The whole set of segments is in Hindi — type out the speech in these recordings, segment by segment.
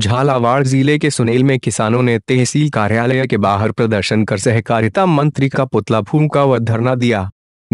झालावाड़ जिले के सुनेल में किसानों ने तहसील कार्यालय के बाहर प्रदर्शन कर सहकारिता मंत्री का पुतला फूका व धरना दिया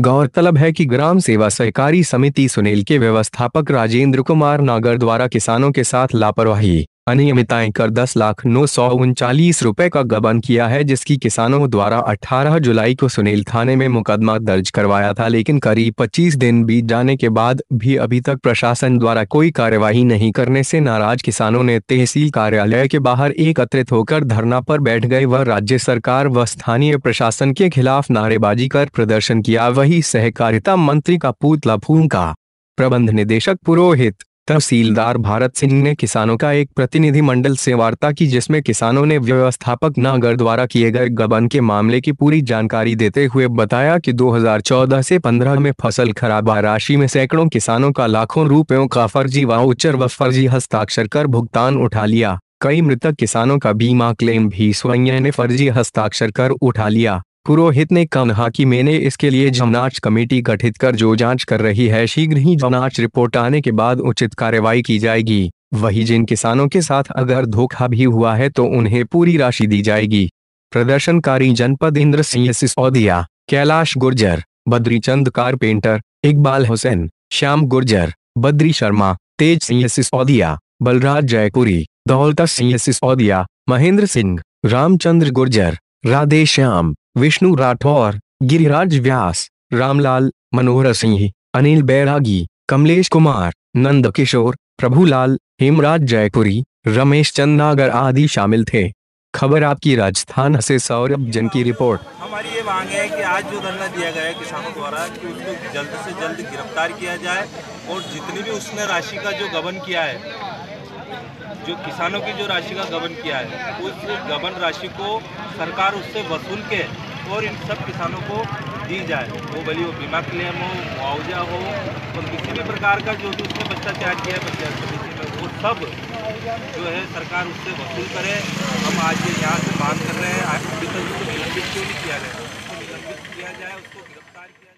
गौरतलब है कि ग्राम सेवा सहकारी समिति सुनेल के व्यवस्थापक राजेंद्र कुमार नागर द्वारा किसानों के साथ लापरवाही अनियमितताएं कर दस लाख नौ सौ उनचालीस रूपए का गबन किया है जिसकी किसानों द्वारा 18 जुलाई को सुनील थाने में मुकदमा दर्ज करवाया था लेकिन करीब 25 दिन बीत जाने के बाद भी अभी तक प्रशासन द्वारा कोई कार्यवाही नहीं करने से नाराज किसानों ने तहसील कार्यालय के बाहर एकत्रित होकर धरना पर बैठ गए व राज्य सरकार व स्थानीय प्रशासन के खिलाफ नारेबाजी कर प्रदर्शन किया वही सहकारिता मंत्री का पुतला फूंका प्रबंध निदेशक पुरोहित तहसीलदार भारत सिंह ने किसानों का एक प्रतिनिधि मंडल से वार्ता की जिसमें किसानों ने व्यवस्थापक नागर द्वारा किए गए गबन के मामले की पूरी जानकारी देते हुए बताया कि 2014 से 15 में फसल खराब राशि में सैकड़ों किसानों का लाखों रुपयों का फर्जी व उच्चर व फर्जी हस्ताक्षर कर भुगतान उठा लिया कई मृतक किसानों का बीमा क्लेम भी स्वयं ने फर्जी हस्ताक्षर कर उठा लिया पुरोहित ने कहा कि मैंने इसके लिए जमनाच कमेटी गठित कर जो जांच कर रही है शीघ्र ही जमनाच रिपोर्ट आने के बाद उचित कार्रवाई की जाएगी वही जिन किसानों के साथ अगर धोखा भी हुआ है तो उन्हें पूरी राशि दी जाएगी प्रदर्शनकारी जनपद इंद्र सिंह सिसोदिया कैलाश गुर्जर बद्री चंद कारपेंटर इकबाल हुसैन श्याम गुर्जर बद्री शर्मा तेज सिंह सिसोदिया बलराज जयपुरी दौलता सिंह सिसोदिया महेंद्र सिंह रामचंद्र गुर्जर राधे श्याम विष्णु राठौर गिरिराज व्यास रामलाल मनोहर सिंह अनिल बैरागी कमलेश कुमार नंद किशोर प्रभुलाल हेमराज जयपुरी रमेश चंदागर आदि शामिल थे खबर आपकी राजस्थान से सौरभ जन की रिपोर्ट हमारी ये मांग है कि आज जो धरना दिया गया है किसानों द्वारा कि उसको जल्द से जल्द गिरफ्तार किया जाए और जितनी भी उसने राशि का जो गबन किया है जो किसानों की जो राशि का गबन किया है उस गबन राशि को सरकार उससे वसूल के और इन सब किसानों को दी जाए वो भले वो बीमा क्लेम हो मुआवजा हो और किसी भी प्रकार का जो भी उसने भ्रष्टाचार किया है पंचायत समिति में वो सब जो है सरकार उससे वसूल करे हम आज ये यहाँ से मांग कर रहे हैं आज उसको निलंबित क्यों नहीं किया गया उसको निलंबित किया जाए उसको गिरफ्तार किया